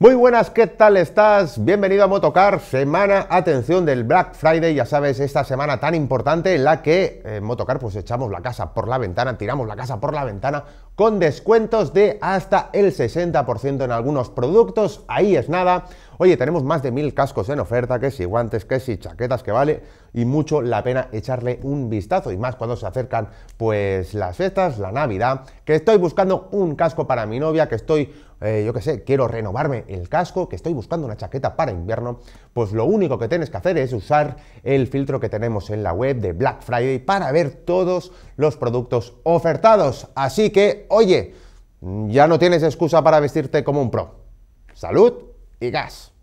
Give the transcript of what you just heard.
Muy buenas, ¿qué tal estás? Bienvenido a Motocar, semana, atención del Black Friday, ya sabes, esta semana tan importante en la que en eh, Motocar pues echamos la casa por la ventana, tiramos la casa por la ventana con descuentos de hasta el 60% en algunos productos, ahí es nada. Oye, tenemos más de mil cascos en oferta, que si guantes, que si chaquetas, que vale, y mucho la pena echarle un vistazo, y más cuando se acercan pues las fiestas, la Navidad, que estoy buscando un casco para mi novia, que estoy eh, yo qué sé, quiero renovarme el casco, que estoy buscando una chaqueta para invierno, pues lo único que tienes que hacer es usar el filtro que tenemos en la web de Black Friday para ver todos los productos ofertados. Así que, oye, ya no tienes excusa para vestirte como un pro. Salud y gas.